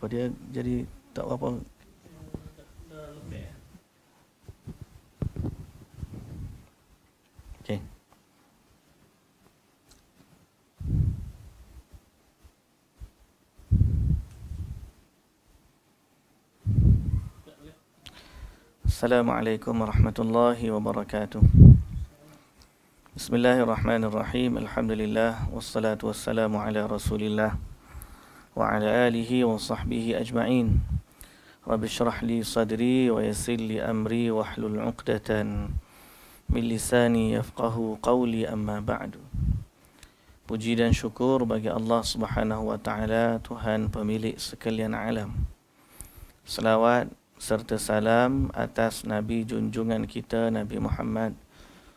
apa dia jadi tak apa السلام عليكم ورحمة الله وبركاته بسم الله الرحمن الرحيم الحمد لله والصلاة والسلام على رسول الله وعلى آله وصحبه أجمعين رب اشرح لي صدري ويسر لي أمري واحلل عقدة من لساني يفقه قولي أما بعد Puji dan syukur bagi Allah Subhanahu wa taala Tuhan pemilik sekalian alam. Selawat serta salam atas nabi junjungan kita Nabi Muhammad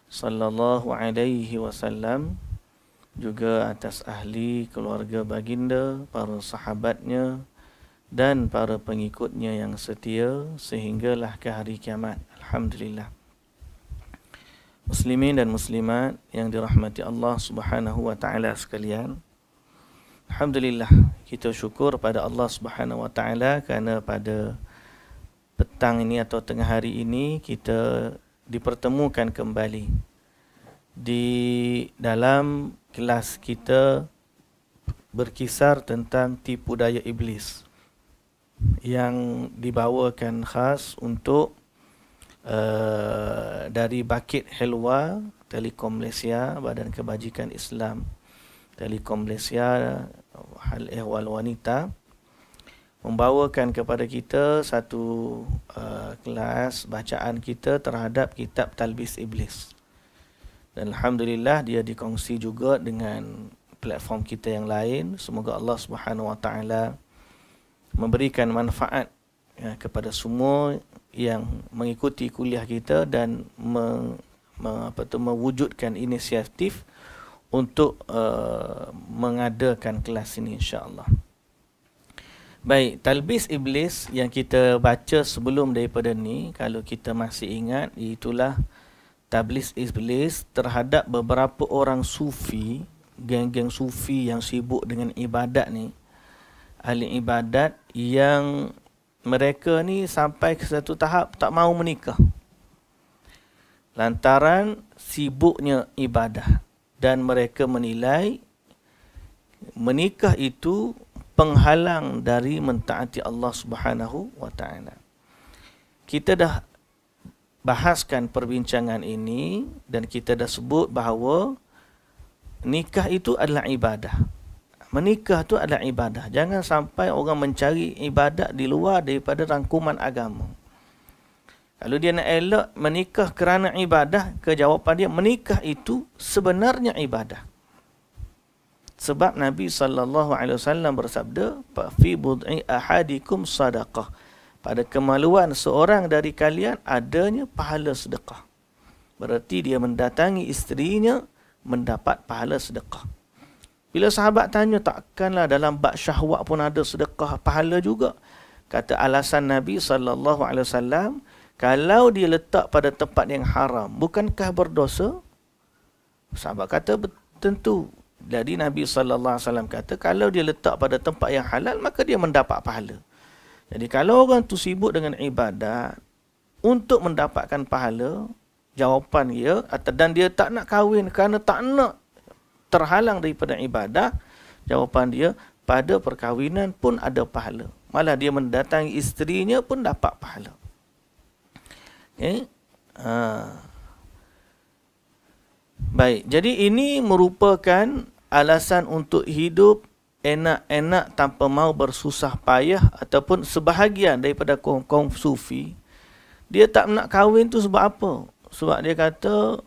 sallallahu alaihi wasallam juga atas ahli keluarga baginda, para sahabatnya dan para pengikutnya yang setia sehinggalah ke hari kiamat. Alhamdulillah. Muslimin dan muslimat yang dirahmati Allah Subhanahu wa taala sekalian. Alhamdulillah, kita syukur pada Allah Subhanahu wa taala kerana pada petang ini atau tengah hari ini kita dipertemukan kembali di dalam kelas kita berkisar tentang tipu daya iblis yang dibawakan khas untuk uh, dari Bakit Helwa Telekom Malaysia Badan Kebajikan Islam Telekom Malaysia Hal Ehwal Wanita membawakan kepada kita satu uh, kelas bacaan kita terhadap kitab Talbis Iblis dan alhamdulillah dia dikongsi juga dengan platform kita yang lain semoga Allah Subhanahu wa taala memberikan manfaat ya, kepada semua yang mengikuti kuliah kita dan me, me, apa tu mewujudkan inisiatif untuk uh, mengadakan kelas ini insyaallah Baik, talbis iblis yang kita baca sebelum daripada ni kalau kita masih ingat itulah tablis iblis terhadap beberapa orang sufi, geng-geng sufi yang sibuk dengan ibadat ni, ahli ibadat yang mereka ni sampai ke satu tahap tak mau menikah. Lantaran sibuknya ibadah dan mereka menilai menikah itu penghalang dari mentaati Allah Subhanahu wa taala. Kita dah bahaskan perbincangan ini dan kita dah sebut bahawa nikah itu adalah ibadah. Menikah itu adalah ibadah. Jangan sampai orang mencari ibadah di luar daripada rangkuman agama. Kalau dia nak elak menikah kerana ibadah, kejawapan dia menikah itu sebenarnya ibadah. Sebab Nabi saw bersabda, "Fi bud'i ahadikum sadaqah." pada kemaluan seorang dari kalian adanya pahala sedekah. Berarti dia mendatangi isterinya mendapat pahala sedekah. Bila sahabat tanya, takkanlah dalam bak syahwat pun ada sedekah pahala juga. Kata alasan Nabi SAW, kalau dia letak pada tempat yang haram, bukankah berdosa? Sahabat kata, tentu. Jadi Nabi SAW kata, kalau dia letak pada tempat yang halal, maka dia mendapat pahala. Jadi kalau orang tu sibuk dengan ibadat untuk mendapatkan pahala, jawapan dia atau dan dia tak nak kahwin kerana tak nak terhalang daripada ibadat, jawapan dia pada perkahwinan pun ada pahala. Malah dia mendatangi isterinya pun dapat pahala. Okay. Ha. Baik, jadi ini merupakan alasan untuk hidup enak-enak tanpa mau bersusah payah ataupun sebahagian daripada kaum, kaum sufi dia tak nak kahwin tu sebab apa? Sebab dia kata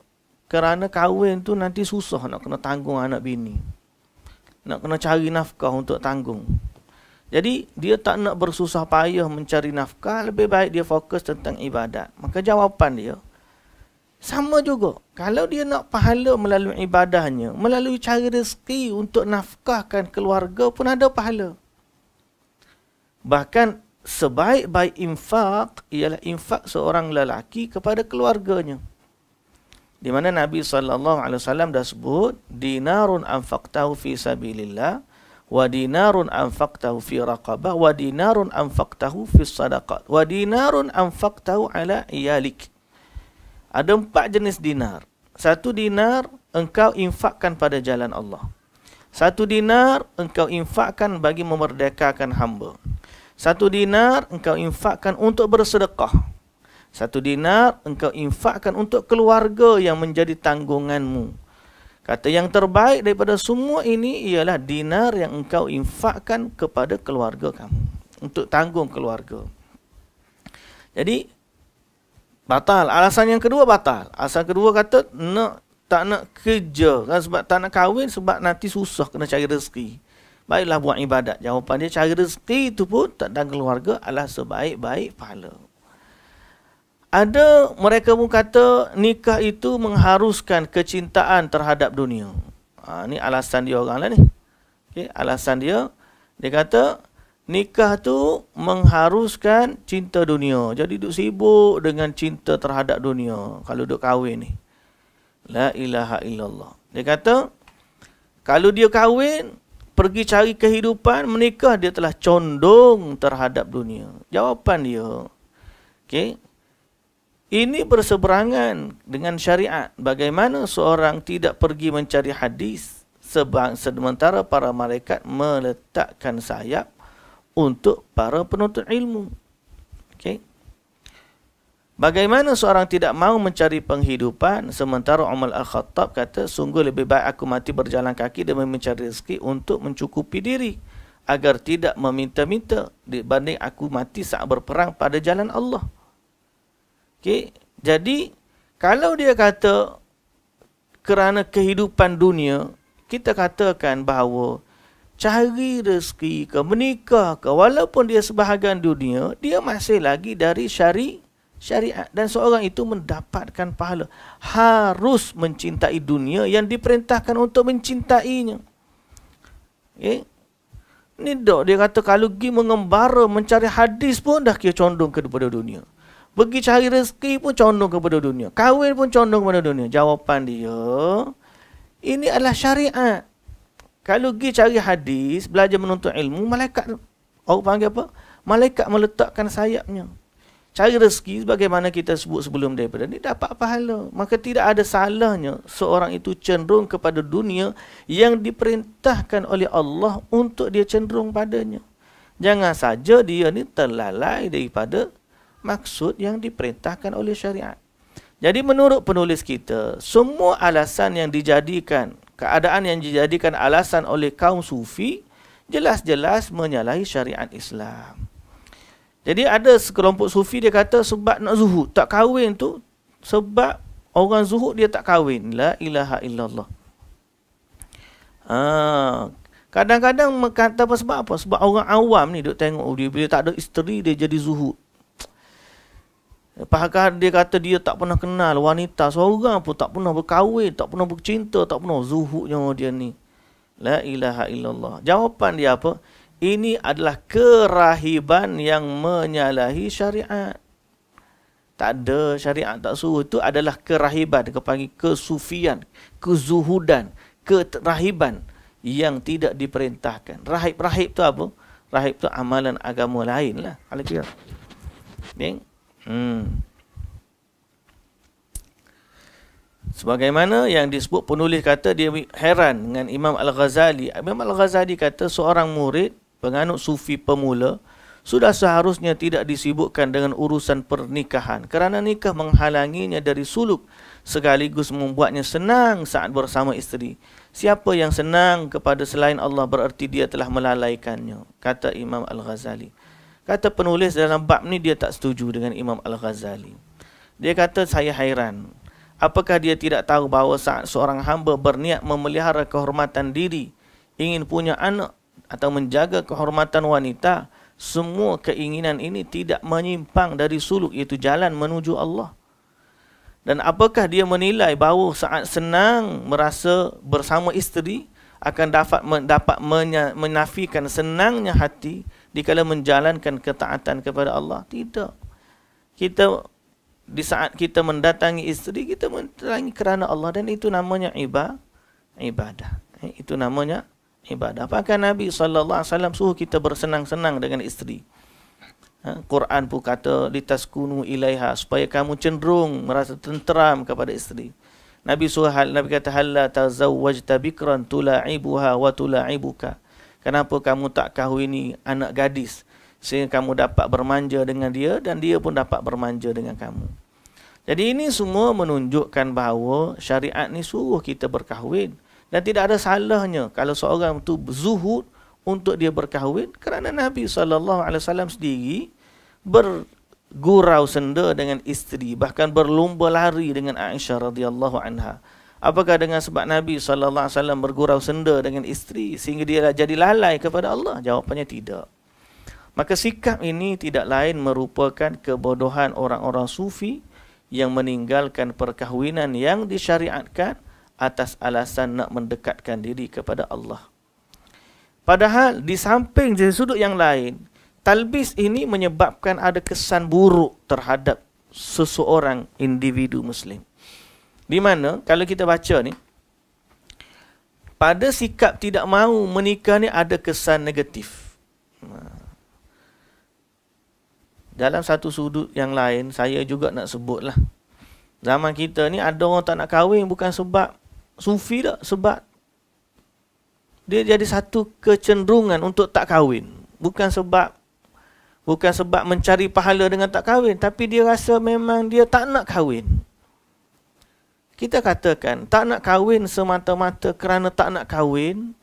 kerana kahwin tu nanti susah nak kena tanggung anak bini. Nak kena cari nafkah untuk tanggung. Jadi dia tak nak bersusah payah mencari nafkah, lebih baik dia fokus tentang ibadat. Maka jawapan dia, sama juga, kalau dia nak pahala melalui ibadahnya, melalui cara rezeki untuk nafkahkan keluarga pun ada pahala. Bahkan sebaik-baik infak ialah infak seorang lelaki kepada keluarganya. Di mana Nabi saw. alaihi dah sebut dinarun anfaqtahu fi sabilillah wa dinarun anfaqtahu fi raqabah wa dinarun anfaqtahu fi sadaqat wa dinarun anfaqtahu ala iyalik. Ada empat jenis dinar. Satu dinar engkau infakkan pada jalan Allah. Satu dinar engkau infakkan bagi memerdekakan hamba. Satu dinar engkau infakkan untuk bersedekah. Satu dinar engkau infakkan untuk keluarga yang menjadi tanggunganmu. Kata yang terbaik daripada semua ini ialah dinar yang engkau infakkan kepada keluarga kamu. Untuk tanggung keluarga. Jadi Batal. Alasan yang kedua batal. Alasan kedua kata nak tak nak kerja kan sebab tak nak kahwin sebab nanti susah kena cari rezeki. Baiklah buat ibadat. Jawapan dia cari rezeki itu pun tak dan keluarga adalah sebaik-baik pahala. Ada mereka pun kata nikah itu mengharuskan kecintaan terhadap dunia. Ha, ini alasan dia orang lah ni. Okay, alasan dia. Dia kata Nikah tu mengharuskan cinta dunia. Jadi duk sibuk dengan cinta terhadap dunia kalau duk kahwin ni. La ilaha illallah. Dia kata kalau dia kahwin pergi cari kehidupan menikah dia telah condong terhadap dunia. Jawapan dia. Okey. Ini berseberangan dengan syariat. Bagaimana seorang tidak pergi mencari hadis sebang sementara para malaikat meletakkan sayap untuk para penuntut ilmu. Okay. Bagaimana seorang tidak mau mencari penghidupan sementara Umar Al-Khattab kata sungguh lebih baik aku mati berjalan kaki demi mencari rezeki untuk mencukupi diri agar tidak meminta-minta dibanding aku mati saat berperang pada jalan Allah. Okay. Jadi kalau dia kata kerana kehidupan dunia kita katakan bahawa cari rezeki ke, menikah ke, walaupun dia sebahagian dunia, dia masih lagi dari syari syariat. Dan seorang itu mendapatkan pahala. Harus mencintai dunia yang diperintahkan untuk mencintainya. Okay. Ini dok, dia kata kalau pergi mengembara mencari hadis pun dah kira condong kepada dunia. Pergi cari rezeki pun condong kepada dunia. Kahwin pun condong kepada dunia. Jawapan dia, ini adalah syariat. Kalau pergi cari hadis, belajar menuntut ilmu, malaikat orang panggil apa? Malaikat meletakkan sayapnya. Cari rezeki bagaimana kita sebut sebelum daripada ni dapat pahala. Maka tidak ada salahnya seorang itu cenderung kepada dunia yang diperintahkan oleh Allah untuk dia cenderung padanya. Jangan saja dia ni terlalai daripada maksud yang diperintahkan oleh syariat. Jadi menurut penulis kita, semua alasan yang dijadikan keadaan yang dijadikan alasan oleh kaum sufi jelas-jelas menyalahi syariat Islam. Jadi ada sekelompok sufi dia kata sebab nak zuhud, tak kahwin tu sebab orang zuhud dia tak kahwin. La ilaha illallah. kadang ha, Kadang-kadang kata apa sebab apa? Sebab orang awam ni duk tengok oh, dia bila tak ada isteri dia jadi zuhud. Apakah dia kata dia tak pernah kenal wanita seorang pun tak pernah berkahwin, tak pernah bercinta, tak pernah zuhudnya dia ni. La ilaha illallah. Jawapan dia apa? Ini adalah kerahiban yang menyalahi syariat. Tak ada syariat tak suruh itu adalah kerahiban, kepanggil kesufian, kezuhudan, kerahiban yang tidak diperintahkan. Rahib-rahib tu apa? Rahib tu amalan agama lain lah. Alhamdulillah. Ini Hmm. Sebagaimana yang disebut penulis kata dia heran dengan Imam Al-Ghazali. Imam Al-Ghazali kata seorang murid penganut sufi pemula sudah seharusnya tidak disibukkan dengan urusan pernikahan kerana nikah menghalanginya dari suluk sekaligus membuatnya senang saat bersama isteri. Siapa yang senang kepada selain Allah bererti dia telah melalaikannya. Kata Imam Al-Ghazali. Kata penulis dalam bab ni dia tak setuju dengan Imam Al-Ghazali. Dia kata saya hairan. Apakah dia tidak tahu bahawa saat seorang hamba berniat memelihara kehormatan diri, ingin punya anak atau menjaga kehormatan wanita, semua keinginan ini tidak menyimpang dari suluk iaitu jalan menuju Allah. Dan apakah dia menilai bahawa saat senang merasa bersama isteri akan dapat dapat menafikan senangnya hati di dikala menjalankan ketaatan kepada Allah? Tidak. Kita di saat kita mendatangi isteri, kita mendatangi kerana Allah dan itu namanya iba ibadah. Eh, itu namanya ibadah. Apakah Nabi SAW suhu kita bersenang-senang dengan isteri? Ha, Quran pun kata litaskunu ilaiha supaya kamu cenderung merasa tenteram kepada isteri. Nabi suruh Nabi kata hal la tazawwajta bikran tula'ibuha wa tula'ibuka. Kenapa kamu tak kahwini anak gadis sehingga kamu dapat bermanja dengan dia dan dia pun dapat bermanja dengan kamu. Jadi ini semua menunjukkan bahawa syariat ni suruh kita berkahwin dan tidak ada salahnya kalau seorang tu zuhud untuk dia berkahwin kerana Nabi saw alaihi sendiri bergurau senda dengan isteri bahkan berlumba lari dengan Aisyah radhiyallahu anha. Apakah dengan sebab Nabi sallallahu alaihi wasallam bergurau senda dengan isteri sehingga dia jadi lalai kepada Allah? Jawapannya tidak. Maka sikap ini tidak lain merupakan kebodohan orang-orang sufi yang meninggalkan perkahwinan yang disyariatkan atas alasan nak mendekatkan diri kepada Allah. Padahal di samping dari sudut yang lain, talbis ini menyebabkan ada kesan buruk terhadap seseorang individu muslim. Di mana kalau kita baca ni pada sikap tidak mahu menikah ni ada kesan negatif. Ha. Dalam satu sudut yang lain saya juga nak sebut lah, Zaman kita ni ada orang tak nak kahwin bukan sebab sufi dah sebab dia jadi satu kecenderungan untuk tak kahwin. Bukan sebab bukan sebab mencari pahala dengan tak kahwin tapi dia rasa memang dia tak nak kahwin kita katakan tak nak kahwin semata-mata kerana tak nak kahwin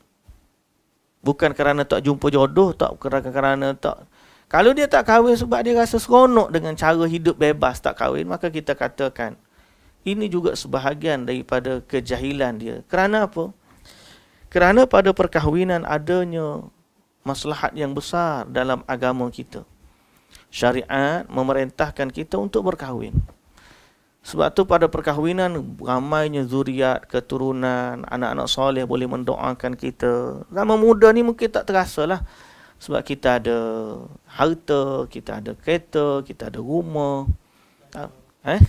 bukan kerana tak jumpa jodoh tak kerana kerana tak kalau dia tak kahwin sebab dia rasa seronok dengan cara hidup bebas tak kahwin maka kita katakan ini juga sebahagian daripada kejahilan dia kerana apa kerana pada perkahwinan adanya maslahat yang besar dalam agama kita syariat memerintahkan kita untuk berkahwin sebab tu pada perkahwinan ramainya zuriat, keturunan, anak-anak soleh boleh mendoakan kita. Zaman muda ni mungkin tak terasa lah. Sebab kita ada harta, kita ada kereta, kita ada rumah. Eh?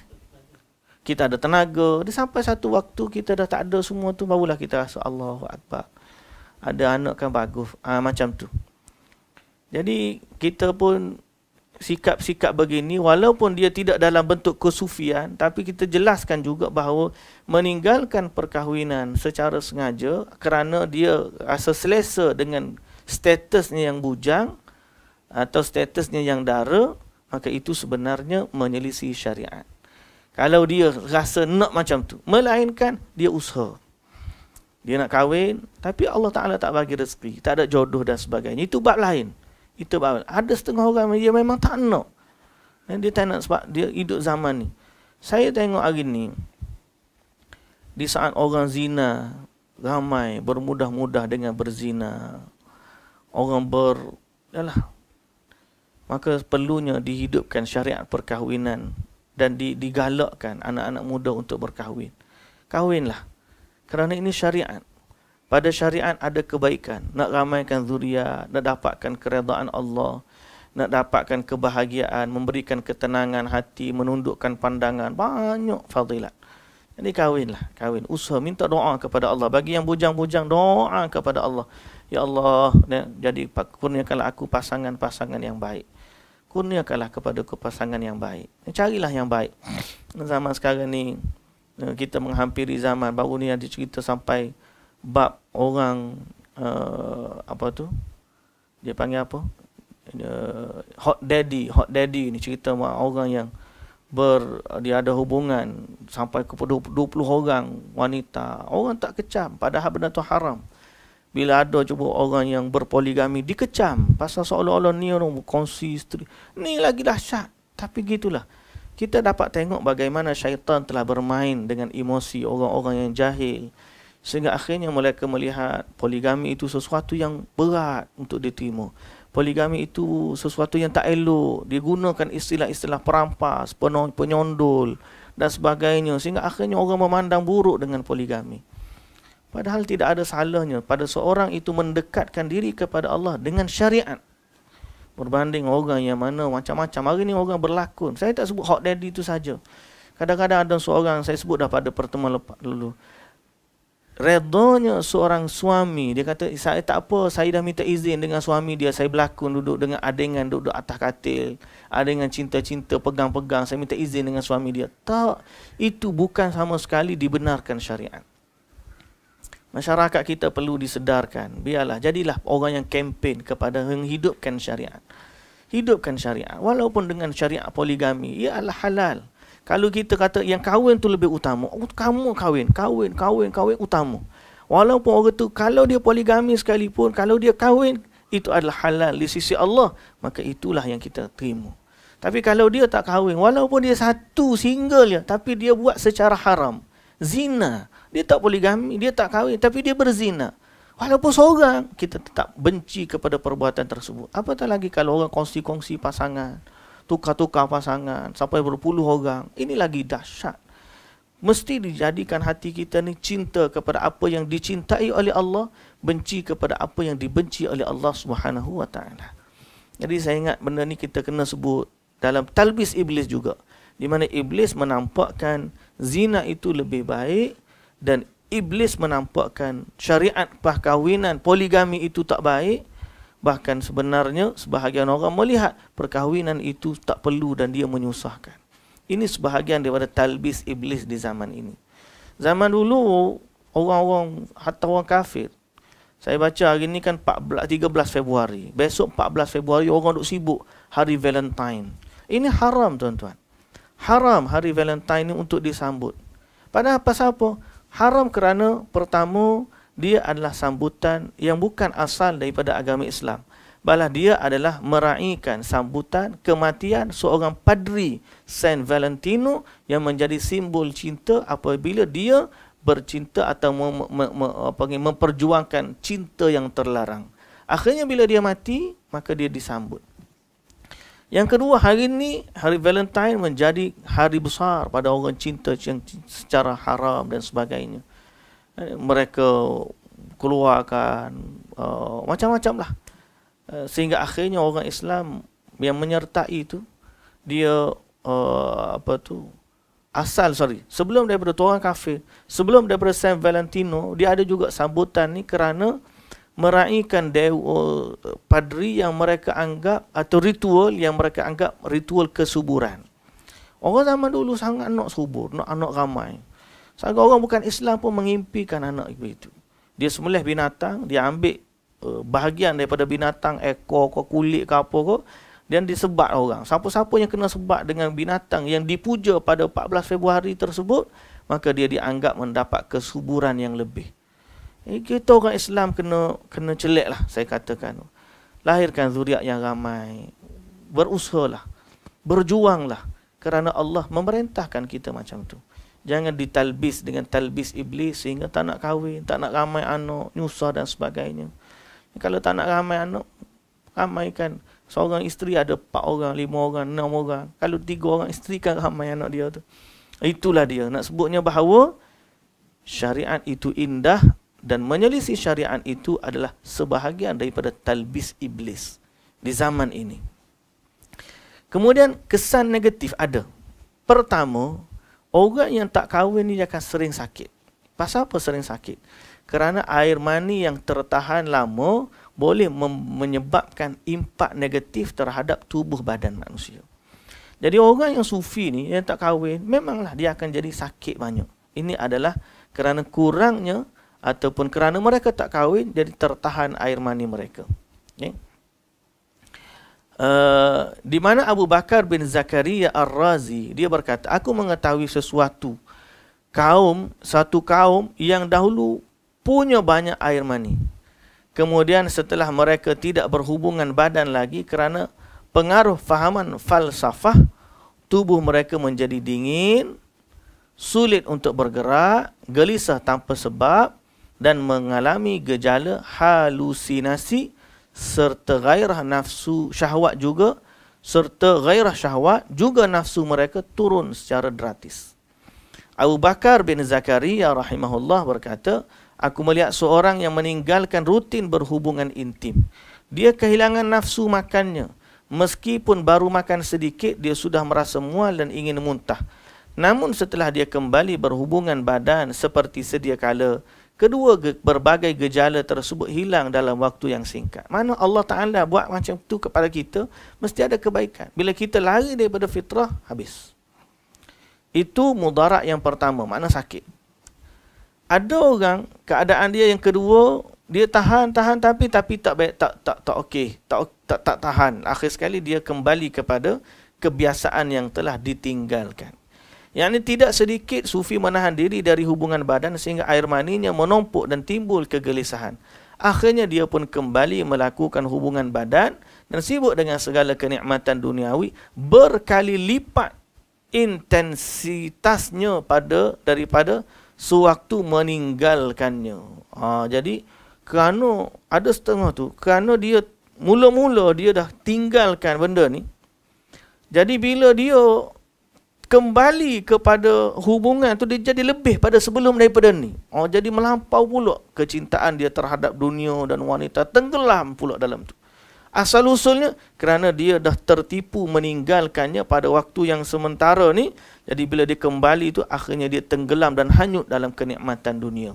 Kita ada tenaga. Dia sampai satu waktu kita dah tak ada semua tu, barulah kita rasa Allah Akbar. Ada anak kan bagus. Ha, macam tu. Jadi kita pun sikap-sikap begini walaupun dia tidak dalam bentuk kesufian tapi kita jelaskan juga bahawa meninggalkan perkahwinan secara sengaja kerana dia rasa selesa dengan statusnya yang bujang atau statusnya yang dara maka itu sebenarnya menyelisih syariat kalau dia rasa nak macam tu melainkan dia usaha dia nak kahwin tapi Allah Taala tak bagi rezeki tak ada jodoh dan sebagainya itu bab lain itu apa? Ada setengah orang dia memang tak nak. Dan dia tak nak sebab dia hidup zaman ni. Saya tengok hari ni di saat orang zina ramai bermudah-mudah dengan berzina. Orang ber yalah. Maka perlunya dihidupkan syariat perkahwinan dan digalakkan anak-anak muda untuk berkahwin. Kahwinlah. Kerana ini syariat pada syariat ada kebaikan nak ramaikan zuriat nak dapatkan keredaan Allah nak dapatkan kebahagiaan memberikan ketenangan hati menundukkan pandangan banyak fadilat jadi kahwinlah kahwin usaha minta doa kepada Allah bagi yang bujang-bujang doa kepada Allah ya Allah ya, jadi kurniakanlah aku pasangan-pasangan yang baik kurniakanlah kepada aku pasangan yang baik ya, carilah yang baik zaman sekarang ni ya, kita menghampiri zaman baru ni ada cerita sampai bab orang uh, apa tu dia panggil apa dia hot daddy hot daddy ni cerita orang yang ber dia ada hubungan sampai ke 20, 20 orang wanita orang tak kecam padahal benda tu haram bila ada cuba orang yang berpoligami dikecam pasal seolah-olah ni orang kongsi isteri ni lagi dahsyat tapi gitulah kita dapat tengok bagaimana syaitan telah bermain dengan emosi orang-orang yang jahil Sehingga akhirnya mereka melihat poligami itu sesuatu yang berat untuk diterima. Poligami itu sesuatu yang tak elok. Digunakan istilah-istilah perampas, penyondol dan sebagainya. Sehingga akhirnya orang memandang buruk dengan poligami. Padahal tidak ada salahnya pada seorang itu mendekatkan diri kepada Allah dengan syariat. Berbanding orang yang mana macam-macam. Hari ini orang berlakon. Saya tak sebut hot daddy itu saja. Kadang-kadang ada seorang saya sebut dah pada pertemuan lepas dulu redonya seorang suami dia kata saya tak apa saya dah minta izin dengan suami dia saya berlakon duduk dengan adengan duduk atas katil adengan cinta-cinta pegang-pegang saya minta izin dengan suami dia tak itu bukan sama sekali dibenarkan syariat masyarakat kita perlu disedarkan biarlah jadilah orang yang kempen kepada menghidupkan syariat hidupkan syariat walaupun dengan syariat poligami ia adalah halal kalau kita kata yang kawin tu lebih utama, oh, kamu kawin, kawin, kawin kahwin utama. Walaupun orang tu kalau dia poligami sekalipun, kalau dia kawin itu adalah halal di sisi Allah, maka itulah yang kita terima. Tapi kalau dia tak kahwin, walaupun dia satu single ya, tapi dia buat secara haram. Zina. Dia tak poligami, dia tak kahwin, tapi dia berzina. Walaupun seorang, kita tetap benci kepada perbuatan tersebut. Apatah lagi kalau orang kongsi-kongsi pasangan tukar-tukar pasangan sampai berpuluh orang. Ini lagi dahsyat. Mesti dijadikan hati kita ni cinta kepada apa yang dicintai oleh Allah, benci kepada apa yang dibenci oleh Allah Subhanahu wa taala. Jadi saya ingat benda ni kita kena sebut dalam talbis iblis juga. Di mana iblis menampakkan zina itu lebih baik dan iblis menampakkan syariat perkahwinan poligami itu tak baik. Bahkan sebenarnya sebahagian orang melihat perkahwinan itu tak perlu dan dia menyusahkan. Ini sebahagian daripada talbis iblis di zaman ini. Zaman dulu orang-orang hatta orang kafir. Saya baca hari ini kan 14, 13 Februari. Besok 14 Februari orang duk sibuk hari Valentine. Ini haram tuan-tuan. Haram hari Valentine ini untuk disambut. Padahal pasal apa? Haram kerana pertama dia adalah sambutan yang bukan asal daripada agama Islam. Balah dia adalah meraihkan sambutan kematian seorang padri Saint Valentino yang menjadi simbol cinta apabila dia bercinta atau mem, mem, mem, apa, memperjuangkan cinta yang terlarang. Akhirnya bila dia mati, maka dia disambut. Yang kedua, hari ini hari Valentine menjadi hari besar pada orang cinta yang secara haram dan sebagainya. Eh, mereka keluarkan uh, macam-macam lah uh, sehingga akhirnya orang Islam yang menyertai itu dia uh, apa tu asal sorry sebelum daripada orang kafir sebelum daripada Saint Valentino dia ada juga sambutan ni kerana meraihkan dewa padri yang mereka anggap atau ritual yang mereka anggap ritual kesuburan orang zaman dulu sangat nak subur nak anak ramai Sebagai orang bukan Islam pun mengimpikan anak ibu itu. Dia semulih binatang, dia ambil uh, bahagian daripada binatang, ekor, ke kulit ke apa ke, dan disebat orang. Siapa-siapa yang kena sebat dengan binatang yang dipuja pada 14 Februari tersebut, maka dia dianggap mendapat kesuburan yang lebih. Eh, kita orang Islam kena kena celik lah saya katakan. Lahirkan zuriat yang ramai. Berusaha berjuanglah Kerana Allah memerintahkan kita macam tu. Jangan ditalbis dengan talbis iblis sehingga tak nak kahwin, tak nak ramai anak, nyusah dan sebagainya. Kalau tak nak ramai anak, ramaikan. Seorang isteri ada empat orang, lima orang, enam orang. Kalau tiga orang isteri kan ramai anak dia tu. Itulah dia. Nak sebutnya bahawa syariat itu indah dan menyelisih syariat itu adalah sebahagian daripada talbis iblis di zaman ini. Kemudian kesan negatif ada. Pertama, Orang yang tak kahwin ni dia akan sering sakit. Pasal apa sering sakit? Kerana air mani yang tertahan lama boleh menyebabkan impak negatif terhadap tubuh badan manusia. Jadi orang yang sufi ni yang tak kahwin memanglah dia akan jadi sakit banyak. Ini adalah kerana kurangnya ataupun kerana mereka tak kahwin jadi tertahan air mani mereka. Okay? Uh, di mana Abu Bakar bin Zakaria Ar-Razi dia berkata aku mengetahui sesuatu kaum satu kaum yang dahulu punya banyak air mani kemudian setelah mereka tidak berhubungan badan lagi kerana pengaruh fahaman falsafah tubuh mereka menjadi dingin sulit untuk bergerak gelisah tanpa sebab dan mengalami gejala halusinasi uh, serta gairah nafsu syahwat juga serta gairah syahwat juga nafsu mereka turun secara gratis. Abu Bakar bin Zakaria rahimahullah berkata, aku melihat seorang yang meninggalkan rutin berhubungan intim. Dia kehilangan nafsu makannya. Meskipun baru makan sedikit, dia sudah merasa mual dan ingin muntah. Namun setelah dia kembali berhubungan badan seperti sedia kala, Kedua, berbagai gejala tersebut hilang dalam waktu yang singkat. Mana Allah Ta'ala buat macam tu kepada kita, mesti ada kebaikan. Bila kita lari daripada fitrah, habis. Itu mudarat yang pertama, mana sakit. Ada orang, keadaan dia yang kedua, dia tahan, tahan, tapi tapi tak baik, tak tak tak okey, tak, tak tak tahan. Akhir sekali dia kembali kepada kebiasaan yang telah ditinggalkan. Yang ini tidak sedikit sufi menahan diri dari hubungan badan sehingga air maninya menumpuk dan timbul kegelisahan. Akhirnya dia pun kembali melakukan hubungan badan dan sibuk dengan segala kenikmatan duniawi berkali lipat intensitasnya pada daripada sewaktu meninggalkannya. Ha, jadi kerana ada setengah tu kerana dia mula-mula dia dah tinggalkan benda ni. Jadi bila dia kembali kepada hubungan tu dia jadi lebih pada sebelum daripada ni. Oh jadi melampau pula kecintaan dia terhadap dunia dan wanita tenggelam pula dalam tu. Asal usulnya kerana dia dah tertipu meninggalkannya pada waktu yang sementara ni. Jadi bila dia kembali tu akhirnya dia tenggelam dan hanyut dalam kenikmatan dunia.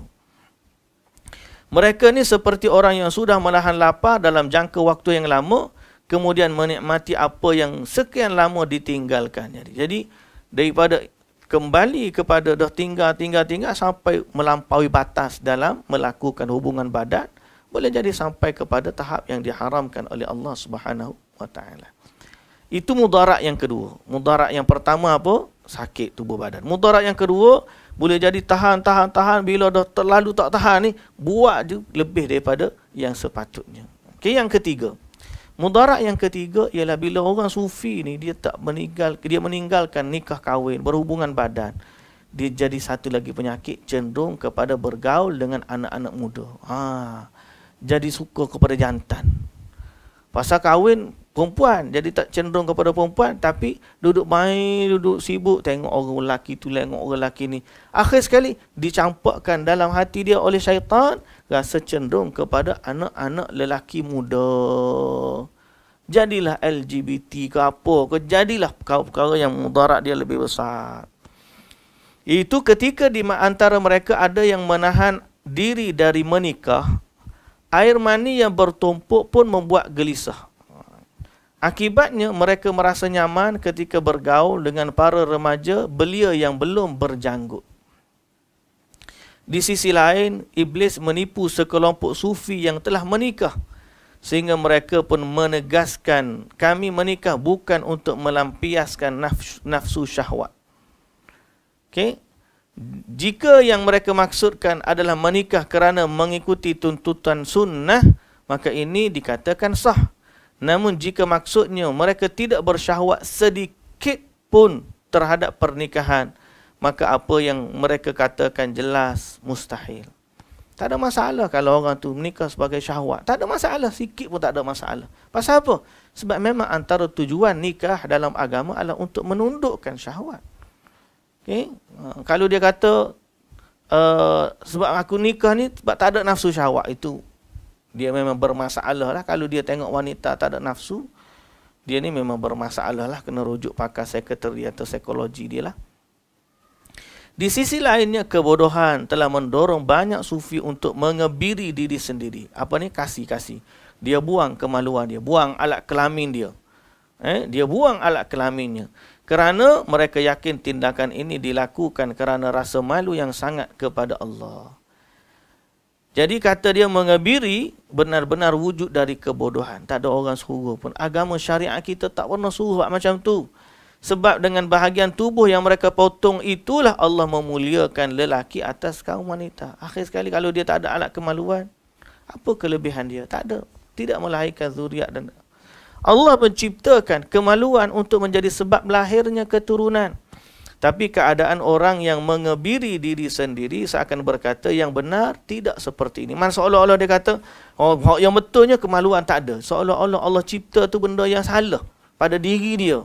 Mereka ni seperti orang yang sudah menahan lapar dalam jangka waktu yang lama kemudian menikmati apa yang sekian lama ditinggalkan. Jadi, jadi daripada kembali kepada dah tinggal tinggal tinggal sampai melampaui batas dalam melakukan hubungan badan boleh jadi sampai kepada tahap yang diharamkan oleh Allah Subhanahu wa taala. Itu mudarat yang kedua. Mudarat yang pertama apa? Sakit tubuh badan. Mudarat yang kedua boleh jadi tahan tahan tahan bila dah terlalu tak tahan ni buat je lebih daripada yang sepatutnya. Okey yang ketiga. Mudarat yang ketiga ialah bila orang sufi ni dia tak meninggal dia meninggalkan nikah kahwin berhubungan badan dia jadi satu lagi penyakit cenderung kepada bergaul dengan anak-anak muda. Ha jadi suka kepada jantan. Pasal kahwin perempuan jadi tak cenderung kepada perempuan tapi duduk main duduk sibuk tengok orang lelaki tu tengok orang lelaki ni akhir sekali dicampakkan dalam hati dia oleh syaitan rasa cenderung kepada anak-anak lelaki muda. Jadilah LGBT ke apa ke, jadilah perkara-perkara yang mudarat dia lebih besar. Itu ketika di antara mereka ada yang menahan diri dari menikah, air mani yang bertumpuk pun membuat gelisah. Akibatnya mereka merasa nyaman ketika bergaul dengan para remaja belia yang belum berjanggut. Di sisi lain, iblis menipu sekelompok sufi yang telah menikah sehingga mereka pun menegaskan kami menikah bukan untuk melampiaskan nafsu syahwat. Okay, Jika yang mereka maksudkan adalah menikah kerana mengikuti tuntutan sunnah, maka ini dikatakan sah. Namun jika maksudnya mereka tidak bersyahwat sedikit pun terhadap pernikahan, maka apa yang mereka katakan jelas mustahil. Tak ada masalah kalau orang tu menikah sebagai syahwat. Tak ada masalah, sikit pun tak ada masalah. Pasal apa? Sebab memang antara tujuan nikah dalam agama adalah untuk menundukkan syahwat. Okay? Ha, kalau dia kata, uh, sebab aku nikah ni sebab tak ada nafsu syahwat itu. Dia memang bermasalah lah. Kalau dia tengok wanita tak ada nafsu, dia ni memang bermasalah lah. Kena rujuk pakar sekretari atau psikologi dia lah. Di sisi lainnya kebodohan telah mendorong banyak sufi untuk mengebiri diri sendiri. Apa ni kasih-kasih. Dia buang kemaluan dia, buang alat kelamin dia. Eh, dia buang alat kelaminnya. Kerana mereka yakin tindakan ini dilakukan kerana rasa malu yang sangat kepada Allah. Jadi kata dia mengebiri benar-benar wujud dari kebodohan. Tak ada orang suruh pun. Agama syariah kita tak pernah suruh buat macam tu. Sebab dengan bahagian tubuh yang mereka potong itulah Allah memuliakan lelaki atas kaum wanita. Akhir sekali kalau dia tak ada alat kemaluan, apa kelebihan dia? Tak ada. Tidak melahirkan zuriat dan Allah menciptakan kemaluan untuk menjadi sebab lahirnya keturunan. Tapi keadaan orang yang mengebiri diri sendiri seakan berkata yang benar tidak seperti ini. Man seolah-olah dia kata, oh, yang betulnya kemaluan tak ada. Seolah-olah Allah cipta tu benda yang salah pada diri dia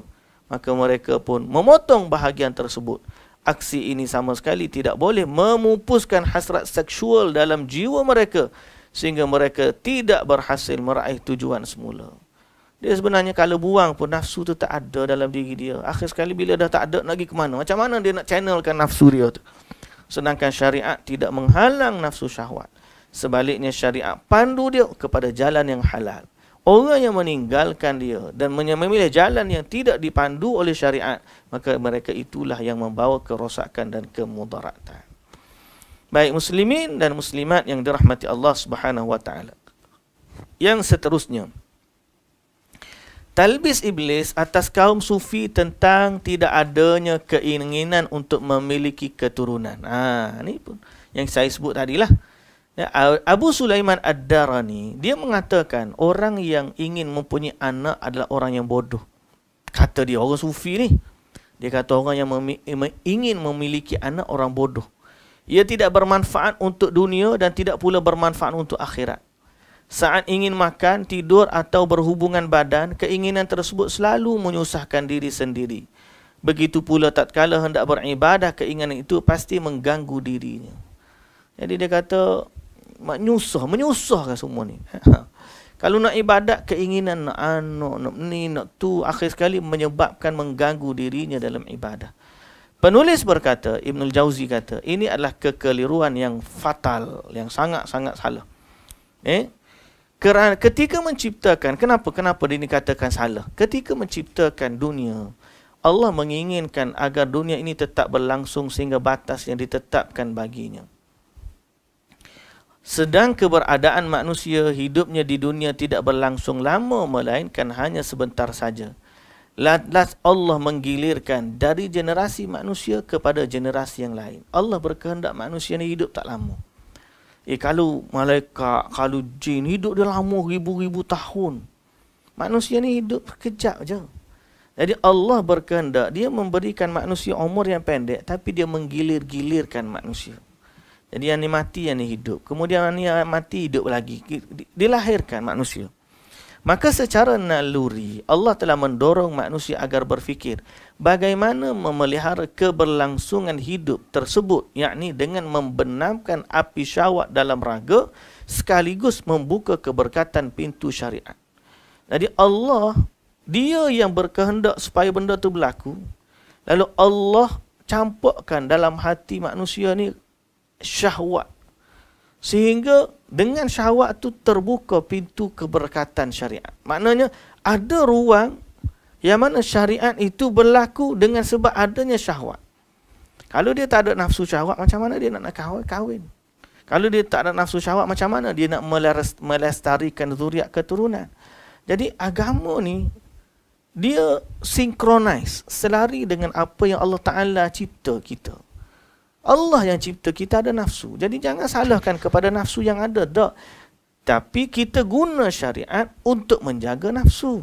maka mereka pun memotong bahagian tersebut. Aksi ini sama sekali tidak boleh memupuskan hasrat seksual dalam jiwa mereka sehingga mereka tidak berhasil meraih tujuan semula. Dia sebenarnya kalau buang pun nafsu tu tak ada dalam diri dia. Akhir sekali bila dah tak ada lagi ke mana? Macam mana dia nak channelkan nafsu dia tu? Sedangkan syariat tidak menghalang nafsu syahwat. Sebaliknya syariat pandu dia kepada jalan yang halal. Orang yang meninggalkan dia dan memilih jalan yang tidak dipandu oleh syariat, maka mereka itulah yang membawa kerosakan dan kemudaratan. Baik muslimin dan muslimat yang dirahmati Allah Subhanahu wa taala. Yang seterusnya. Talbis iblis atas kaum sufi tentang tidak adanya keinginan untuk memiliki keturunan. Ah, ha, ni pun yang saya sebut tadilah. lah. Ya, Abu Sulaiman Ad-Darani dia mengatakan orang yang ingin mempunyai anak adalah orang yang bodoh. Kata dia orang sufi ni. Dia kata orang yang ingin memiliki anak orang bodoh. Ia tidak bermanfaat untuk dunia dan tidak pula bermanfaat untuk akhirat. Saat ingin makan, tidur atau berhubungan badan, keinginan tersebut selalu menyusahkan diri sendiri. Begitu pula tak kala hendak beribadah, keinginan itu pasti mengganggu dirinya. Jadi dia kata menyusah, menyusahkan semua ni. Ha. Ha. Kalau nak ibadat keinginan nak anak, nak ni, nak tu akhir sekali menyebabkan mengganggu dirinya dalam ibadah. Penulis berkata, Ibnul Jauzi kata, ini adalah kekeliruan yang fatal, yang sangat-sangat salah. Eh? Kerana ketika menciptakan, kenapa? Kenapa dia dikatakan salah? Ketika menciptakan dunia, Allah menginginkan agar dunia ini tetap berlangsung sehingga batas yang ditetapkan baginya. Sedang keberadaan manusia hidupnya di dunia tidak berlangsung lama melainkan hanya sebentar saja. Lantas Allah menggilirkan dari generasi manusia kepada generasi yang lain. Allah berkehendak manusia ni hidup tak lama. Eh, kalau malaikat, kalau jin hidup dia lama ribu-ribu tahun. Manusia ni hidup kejap saja. Jadi Allah berkehendak, dia memberikan manusia umur yang pendek tapi dia menggilir-gilirkan manusia. Jadi yang ni mati yang ni hidup. Kemudian yang ni mati hidup lagi. Dilahirkan manusia. Maka secara naluri Allah telah mendorong manusia agar berfikir bagaimana memelihara keberlangsungan hidup tersebut yakni dengan membenamkan api syahwat dalam raga sekaligus membuka keberkatan pintu syariat. Jadi Allah dia yang berkehendak supaya benda itu berlaku lalu Allah campurkan dalam hati manusia ni syahwat. Sehingga dengan syahwat tu terbuka pintu keberkatan syariat. Maknanya ada ruang yang mana syariat itu berlaku dengan sebab adanya syahwat. Kalau dia tak ada nafsu syahwat, macam mana dia nak nak kahwin? Kalau dia tak ada nafsu syahwat, macam mana dia nak melestarikan zuriat keturunan? Jadi agama ni, dia sinkronis, selari dengan apa yang Allah Ta'ala cipta kita. Allah yang cipta kita ada nafsu. Jadi jangan salahkan kepada nafsu yang ada. Tak. Tapi kita guna syariat untuk menjaga nafsu.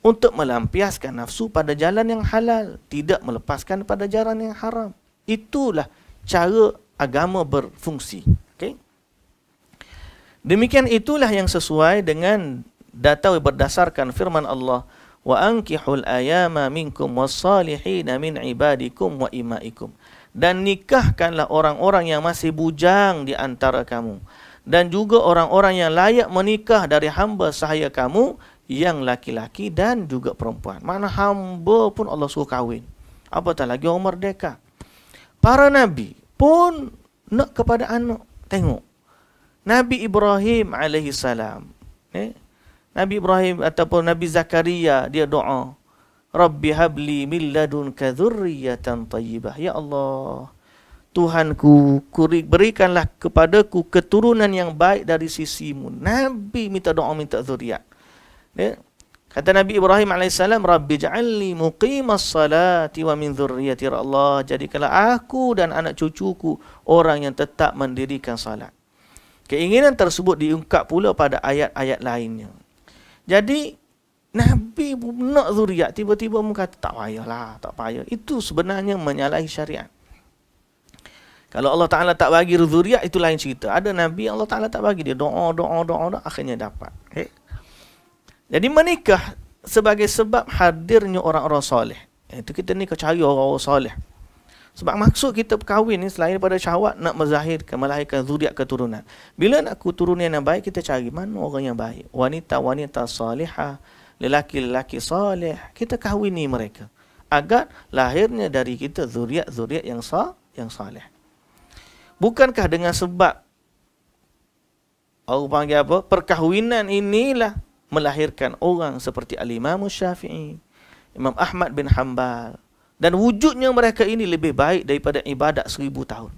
Untuk melampiaskan nafsu pada jalan yang halal. Tidak melepaskan pada jalan yang haram. Itulah cara agama berfungsi. Okay? Demikian itulah yang sesuai dengan data berdasarkan firman Allah Wa ankihul وَأَنْكِحُوا الْأَيَامَ مِنْكُمْ وَالصَّالِحِينَ مِنْ عِبَادِكُمْ وَإِمَائِكُمْ Dan nikahkanlah orang-orang yang masih bujang di antara kamu. Dan juga orang-orang yang layak menikah dari hamba sahaya kamu, yang laki-laki dan juga perempuan. Mana hamba pun Allah suruh kahwin. Apatah lagi orang merdeka. Para Nabi pun nak kepada anak. Tengok. Nabi Ibrahim alaihissalam. Eh, Nabi Ibrahim ataupun Nabi Zakaria dia doa. Rabbi habli min ladunka dhurriyatan tayyibah. Ya Allah. Tuhanku, kuri, berikanlah kepadaku keturunan yang baik dari sisimu. Nabi minta doa, minta zuriat. Ya? Kata Nabi Ibrahim AS, Rabbi ja'alli muqimas salati wa min zuriyati. Ya Allah, jadikanlah aku dan anak cucuku orang yang tetap mendirikan salat. Keinginan tersebut diungkap pula pada ayat-ayat lainnya. Jadi Nabi nak zuriat tiba-tiba muka tak tak lah tak payah. Itu sebenarnya menyalahi syariat. Kalau Allah Taala tak bagi zuriat itu lain cerita. Ada nabi Allah Taala tak bagi dia doa doa doa doa akhirnya dapat. Okay. Eh? Jadi menikah sebagai sebab hadirnya orang-orang soleh. Itu kita ni cari orang-orang soleh. Sebab maksud kita berkahwin ni selain daripada syahwat nak menzahirkan, melahirkan zuriat keturunan. Bila nak keturunan yang baik, kita cari mana orang yang baik. Wanita-wanita salihah, lelaki-lelaki salih. Kita kahwini mereka. Agar lahirnya dari kita zuriat-zuriat yang sa yang salih. Bukankah dengan sebab Allah panggil apa? Perkahwinan inilah melahirkan orang seperti Al-Imam Syafi'i, Imam Ahmad bin Hanbal, dan wujudnya mereka ini lebih baik daripada ibadat seribu tahun.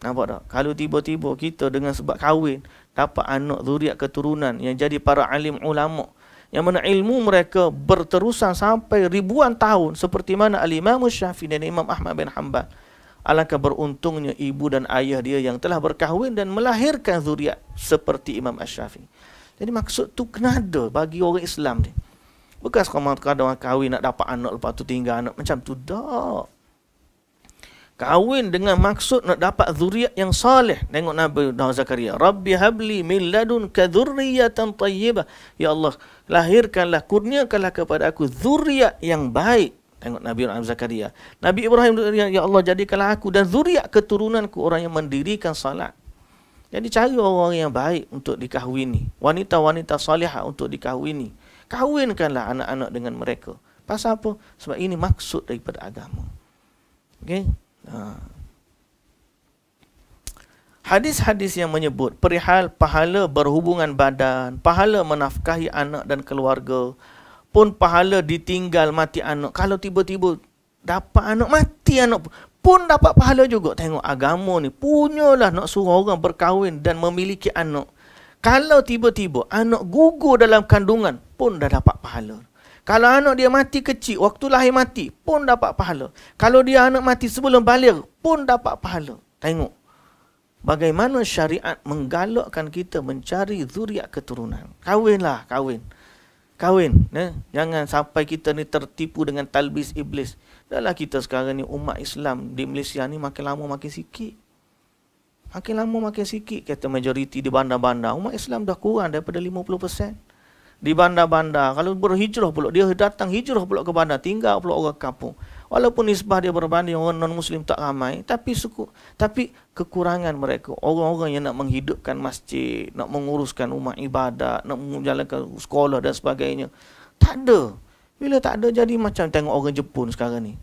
Nampak tak? Kalau tiba-tiba kita dengan sebab kahwin, dapat anak zuriat keturunan yang jadi para alim ulama, yang mana ilmu mereka berterusan sampai ribuan tahun seperti mana Al-Imam Syafi dan Imam Ahmad bin Hanbal. Alangkah beruntungnya ibu dan ayah dia yang telah berkahwin dan melahirkan zuriat seperti Imam Ash-Shafi. Jadi maksud tu kenada bagi orang Islam ni. Bekas kau mahu kadang orang kahwin nak dapat anak lepas tu tinggal anak. Macam tu dah. Kahwin dengan maksud nak dapat zuriat yang salih. Tengok Nabi Nabi Zakaria. Rabbi habli min ladun ka zuriatan tayyibah. Ya Allah, lahirkanlah, kurniakanlah kepada aku zuriat yang baik. Tengok Nabi Ibrahim Zakaria. Nabi Ibrahim berkata, Ya Allah, jadikanlah aku dan zuriat keturunanku orang yang mendirikan salat. Jadi cari orang-orang yang baik untuk dikahwini. Wanita-wanita salihah untuk dikahwini kahwinkanlah anak-anak dengan mereka. Pasal apa? Sebab ini maksud daripada agama. Okey. Ha. Hadis-hadis yang menyebut perihal pahala berhubungan badan, pahala menafkahi anak dan keluarga, pun pahala ditinggal mati anak. Kalau tiba-tiba dapat anak mati anak pun dapat pahala juga. Tengok agama ni punyalah nak suruh orang berkahwin dan memiliki anak. Kalau tiba-tiba anak gugur dalam kandungan pun dah dapat pahala. Kalau anak dia mati kecil, waktu lahir mati pun dapat pahala. Kalau dia anak mati sebelum balik pun dapat pahala. Tengok. Bagaimana syariat menggalakkan kita mencari zuriat keturunan. Kawinlah, kawin, kawin. Eh? Ya? Jangan sampai kita ni tertipu dengan talbis iblis. Dahlah kita sekarang ni umat Islam di Malaysia ni makin lama makin sikit. Makin lama makin sikit kata majoriti di bandar-bandar. Umat Islam dah kurang daripada 50%. Di bandar-bandar, kalau berhijrah pulak, dia datang hijrah pulak ke bandar, tinggal pulak orang kampung. Walaupun nisbah dia berbanding orang non-muslim tak ramai, tapi suku, tapi kekurangan mereka, orang-orang yang nak menghidupkan masjid, nak menguruskan rumah ibadat, nak menjalankan sekolah dan sebagainya, tak ada. Bila tak ada, jadi macam tengok orang Jepun sekarang ni.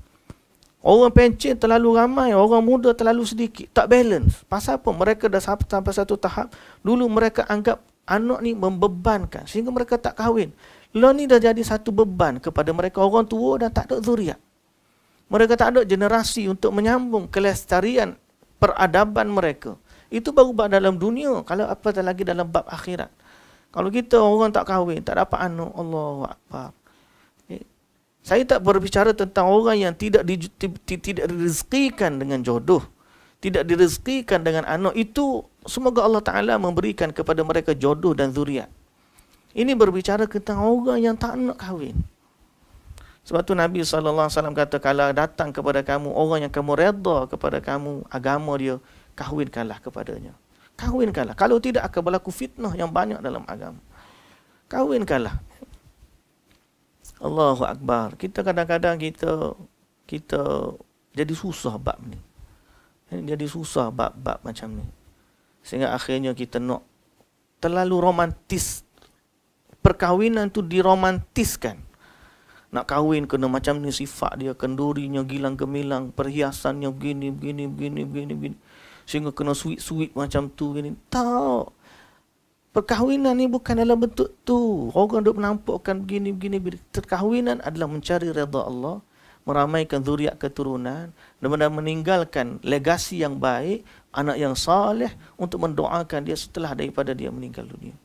Orang pencen terlalu ramai, orang muda terlalu sedikit. Tak balance. Pasal apa? Mereka dah sampai satu tahap. Dulu mereka anggap anak ni membebankan. Sehingga mereka tak kahwin. Lah ni dah jadi satu beban kepada mereka. Orang tua dah tak ada zuriat. Mereka tak ada generasi untuk menyambung kelestarian peradaban mereka. Itu baru bab dalam dunia. Kalau apa lagi dalam bab akhirat. Kalau kita orang tak kahwin, tak dapat anak. Allah Akbar. Saya tak berbicara tentang orang yang tidak di, tidak direzekikan dengan jodoh, tidak dirizkikan dengan anak itu semoga Allah Taala memberikan kepada mereka jodoh dan zuriat. Ini berbicara tentang orang yang tak nak kahwin. Sebab tu Nabi sallallahu alaihi wasallam kata kalau datang kepada kamu orang yang kamu redha kepada kamu agama dia kahwinkanlah kepadanya. Kahwinkanlah. Kalau tidak akan berlaku fitnah yang banyak dalam agama. Kahwinkanlah. Allahu Akbar. Kita kadang-kadang kita kita jadi susah bab ni. Eh, jadi susah bab-bab macam ni. Sehingga akhirnya kita nak terlalu romantis. Perkahwinan tu diromantiskan. Nak kahwin kena macam ni sifat dia. Kendurinya gilang-gemilang. Perhiasannya gini, gini, gini, gini, gini. Sehingga kena sweet-sweet macam tu. Gini. Tak perkahwinan ni bukan dalam bentuk tu. Orang duk menampukkan begini-begini. Perkahwinan adalah mencari redha Allah. Meramaikan zuriat keturunan. Dan meninggalkan legasi yang baik. Anak yang saleh Untuk mendoakan dia setelah daripada dia meninggal dunia.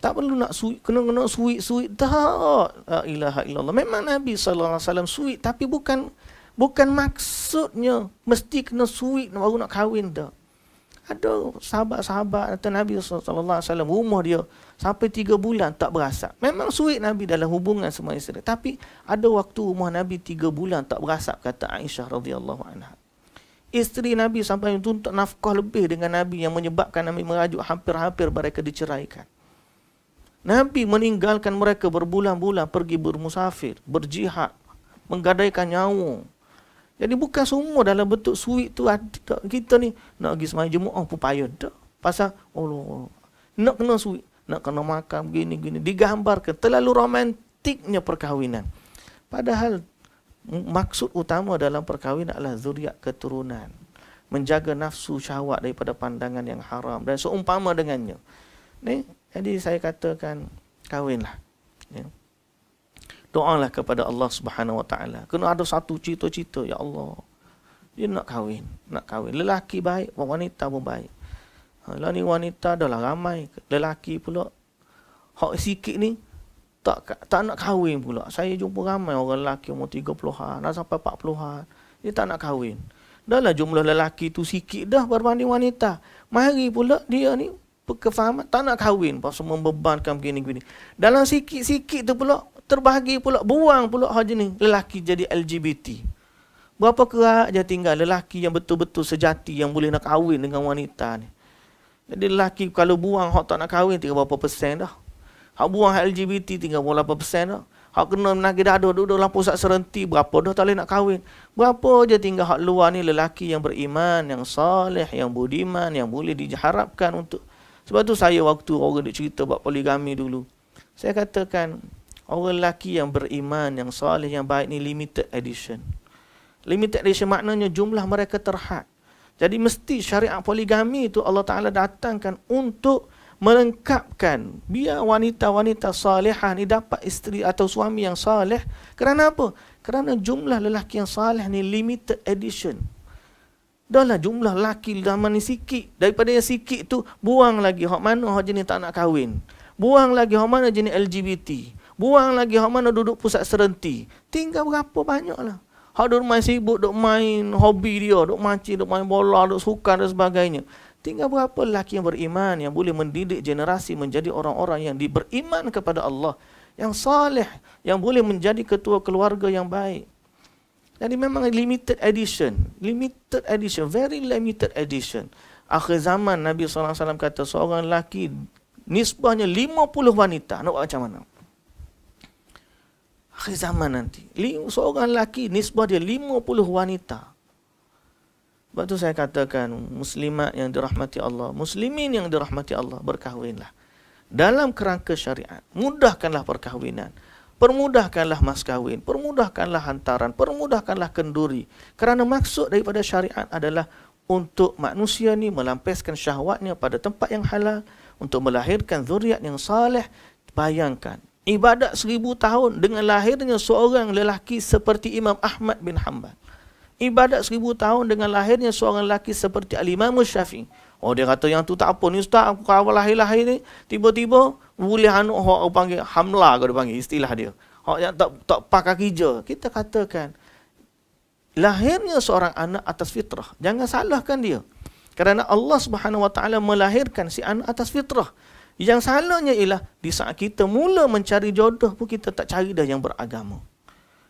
Tak perlu nak suik. Kena-kena suik-suik. Tak. La ilaha illallah. Memang Nabi SAW suik. Tapi bukan bukan maksudnya. Mesti kena suik baru nak kahwin. Tak ada sahabat-sahabat atau Nabi SAW rumah dia sampai tiga bulan tak berasap. Memang suik Nabi dalam hubungan semua isteri. Tapi ada waktu rumah Nabi tiga bulan tak berasap kata Aisyah radhiyallahu anha. Isteri Nabi sampai tuntut nafkah lebih dengan Nabi yang menyebabkan Nabi merajuk hampir-hampir mereka diceraikan. Nabi meninggalkan mereka berbulan-bulan pergi bermusafir, berjihad, menggadaikan nyawa, jadi bukan semua dalam bentuk suik tu ada Kita ni nak pergi semayang jemaah oh, pun payah tak. Pasal Allah, Allah. Nak kena suik. Nak kena makan gini-gini. Digambarkan terlalu romantiknya perkahwinan. Padahal maksud utama dalam perkahwinan adalah zuriat keturunan. Menjaga nafsu syahwat daripada pandangan yang haram. Dan seumpama dengannya. Ni, jadi saya katakan kahwinlah. Ya doa lah kepada Allah Subhanahu Wa Taala. Kena ada satu cita-cita ya Allah. Dia nak kahwin, nak kahwin. Lelaki baik, wanita pun baik. Ha, lah ni wanita adalah ramai, lelaki pula hak sikit ni tak tak nak kahwin pula. Saya jumpa ramai orang lelaki umur 30-an, dah sampai 40-an. Dia tak nak kahwin. Dahlah jumlah lelaki tu sikit dah berbanding wanita. Mari pula dia ni kefahaman tak nak kahwin pasal membebankan begini-begini. Dalam sikit-sikit tu pula terbahagi pula buang pula hal ni lelaki jadi LGBT berapa kerak dia tinggal lelaki yang betul-betul sejati yang boleh nak kahwin dengan wanita ni jadi lelaki kalau buang hak tak nak kahwin tinggal berapa persen dah hak buang LGBT tinggal berapa persen dah hak kena menagih dadah duduk lampu sak serenti berapa dah tak boleh nak kahwin berapa je tinggal hak luar ni lelaki yang beriman yang soleh yang budiman yang boleh diharapkan untuk sebab tu saya waktu orang nak cerita buat poligami dulu saya katakan orang lelaki yang beriman, yang soleh, yang baik ni limited edition. Limited edition maknanya jumlah mereka terhad. Jadi mesti syariat poligami itu Allah Ta'ala datangkan untuk melengkapkan biar wanita-wanita salihah ni dapat isteri atau suami yang salih. Kerana apa? Kerana jumlah lelaki yang salih ni limited edition. Dahlah jumlah lelaki zaman ni sikit. Daripada yang sikit tu buang lagi. Hak mana hak jenis tak nak kahwin? Buang lagi hak mana jenis LGBT? Buang lagi hak mana duduk pusat serenti. Tinggal berapa banyaklah. Hak duduk main sibuk, duduk main hobi dia, duduk maci, duduk main bola, duduk suka dan sebagainya. Tinggal berapa lelaki yang beriman yang boleh mendidik generasi menjadi orang-orang yang diberiman kepada Allah. Yang salih, yang boleh menjadi ketua keluarga yang baik. Jadi memang limited edition. Limited edition, very limited edition. Akhir zaman Nabi SAW kata seorang lelaki nisbahnya 50 wanita. Nak buat macam mana? akhir zaman nanti. Seorang lelaki nisbah dia 50 wanita. Sebab tu saya katakan muslimat yang dirahmati Allah, muslimin yang dirahmati Allah, berkahwinlah. Dalam kerangka syariat, mudahkanlah perkahwinan. Permudahkanlah mas kahwin, permudahkanlah hantaran, permudahkanlah kenduri. Kerana maksud daripada syariat adalah untuk manusia ni melampiaskan syahwatnya pada tempat yang halal, untuk melahirkan zuriat yang saleh. Bayangkan, ibadat seribu tahun dengan lahirnya seorang lelaki seperti Imam Ahmad bin Hanbal. Ibadat seribu tahun dengan lahirnya seorang lelaki seperti Al-Imam Syafi'i. Oh dia kata yang tu tak apa ni ustaz aku kawal lahir-lahir ni tiba-tiba boleh anak hok panggil hamla kau panggil istilah dia. Hok yang tak tak pakai kerja. Kita katakan lahirnya seorang anak atas fitrah. Jangan salahkan dia. Kerana Allah Subhanahu Wa Taala melahirkan si anak atas fitrah. Yang salahnya ialah di saat kita mula mencari jodoh pun kita tak cari dah yang beragama.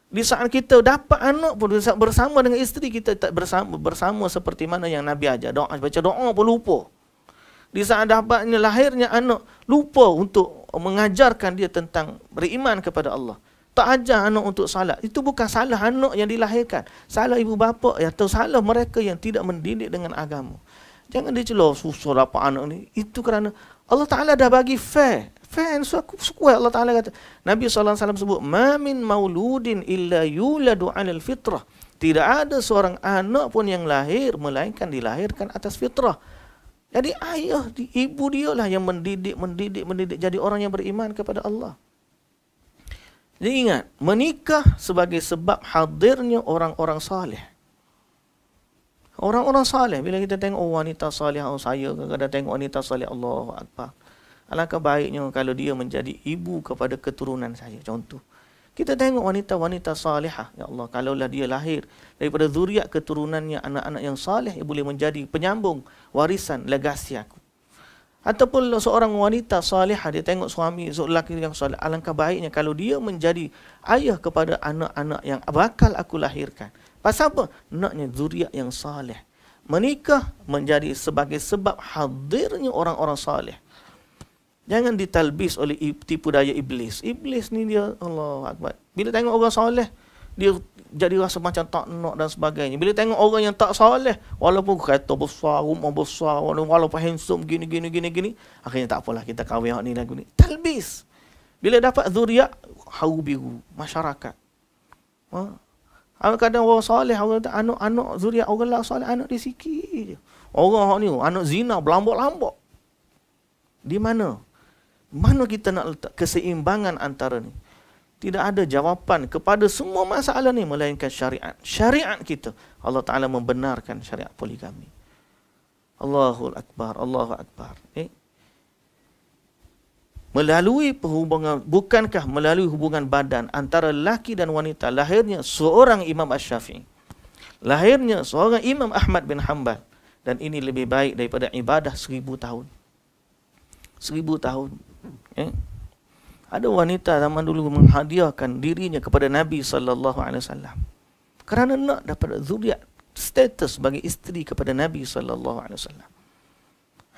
Di saat kita dapat anak pun bersama dengan isteri kita tak bersama bersama seperti mana yang Nabi ajar doa baca doa pun lupa. Di saat dapatnya lahirnya anak lupa untuk mengajarkan dia tentang beriman kepada Allah. Tak ajar anak untuk salat. Itu bukan salah anak yang dilahirkan. Salah ibu bapa atau salah mereka yang tidak mendidik dengan agama. Jangan dicelah susur apa anak ni. Itu kerana Allah Ta'ala dah bagi fair. Fair and square Allah Ta'ala kata. Nabi SAW sebut, Ma min mauludin illa yuladu alal fitrah. Tidak ada seorang anak pun yang lahir, melainkan dilahirkan atas fitrah. Jadi ayah, ibu dia lah yang mendidik, mendidik, mendidik. Jadi orang yang beriman kepada Allah. Jadi ingat, menikah sebagai sebab hadirnya orang-orang salih. Orang-orang salih bila kita tengok oh, wanita salih oh, saya ke kadang tengok wanita salih Allah akbar. Alangkah baiknya kalau dia menjadi ibu kepada keturunan saya contoh. Kita tengok wanita-wanita salihah ya Allah kalaulah dia lahir daripada zuriat keturunannya anak-anak yang salih yang boleh menjadi penyambung warisan legasi aku. Ataupun lah seorang wanita salihah dia tengok suami lelaki yang salih alangkah baiknya kalau dia menjadi ayah kepada anak-anak yang bakal aku lahirkan. Pasal apa? Naknya zuriat yang salih. Menikah menjadi sebagai sebab hadirnya orang-orang salih. Jangan ditalbis oleh tipu daya iblis. Iblis ni dia Allah Akbar. Bila tengok orang soleh, dia jadi rasa macam tak nak dan sebagainya. Bila tengok orang yang tak soleh, walaupun kereta besar, rumah besar, walaupun handsome gini gini gini gini, akhirnya tak apalah kita kahwin ni lagu ni. Talbis. Bila dapat zuriat, hau biru masyarakat. Ha? Kadang-kadang orang soleh, orang anak-anak zuriat orang lah soleh, anak dia sikit je. Orang ni, anak zina, berlambak-lambak. Di mana? Mana kita nak letak keseimbangan antara ni? Tidak ada jawapan kepada semua masalah ni melainkan syariat. Syariat kita. Allah Ta'ala membenarkan syariat poligami. Allahu Akbar, Allahu Akbar. Eh? melalui perhubungan bukankah melalui hubungan badan antara lelaki dan wanita lahirnya seorang Imam Ash-Shafi'i lahirnya seorang Imam Ahmad bin Hanbal dan ini lebih baik daripada ibadah seribu tahun seribu tahun eh? ada wanita zaman dulu menghadiahkan dirinya kepada Nabi sallallahu alaihi wasallam kerana nak dapat zuriat status bagi isteri kepada Nabi sallallahu alaihi wasallam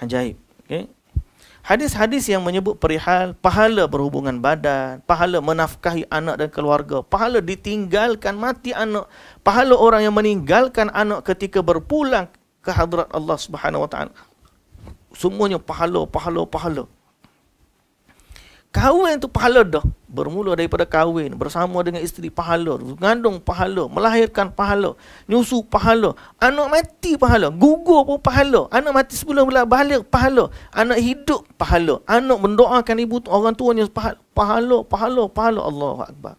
ajaib okay? Ya. Hadis-hadis yang menyebut perihal pahala berhubungan badan, pahala menafkahi anak dan keluarga, pahala ditinggalkan mati anak, pahala orang yang meninggalkan anak ketika berpulang ke hadrat Allah Subhanahu Wa Taala. Semuanya pahala, pahala, pahala. Kahwin itu pahala dah. Bermula daripada kahwin. Bersama dengan isteri pahala. Mengandung pahala. Melahirkan pahala. Nyusu pahala. Anak mati pahala. Gugur pun pahala. Anak mati sebelum bila balik pahala. Anak hidup pahala. Anak mendoakan ibu orang tuanya pahala. Pahala, pahala, pahala. Allah Akbar.